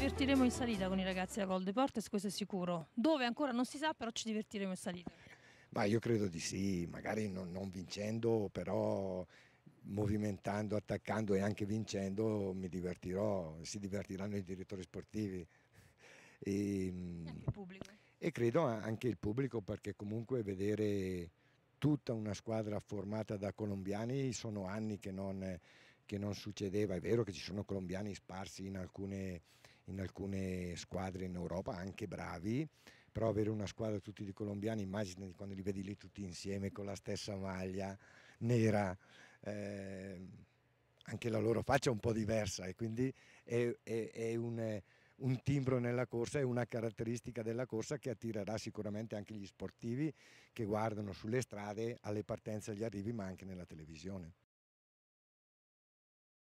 divertiremo in salita con i ragazzi da Gol Deportes, questo è sicuro. Dove ancora non si sa, però ci divertiremo in salita. Ma io credo di sì, magari non, non vincendo, però movimentando, attaccando e anche vincendo mi divertirò, si divertiranno i direttori sportivi. E, mm, e, e credo anche il pubblico perché comunque vedere tutta una squadra formata da colombiani sono anni che non che non succedeva, è vero che ci sono colombiani sparsi in alcune, in alcune squadre in Europa, anche bravi, però avere una squadra tutti di colombiani, immaginati quando li vedi lì tutti insieme con la stessa maglia nera, eh, anche la loro faccia è un po' diversa e quindi è, è, è un, un, timbro nella corsa, è una caratteristica della corsa che attirerà sicuramente anche gli sportivi che guardano sulle strade alle partenze e agli arrivi, ma anche nella televisione.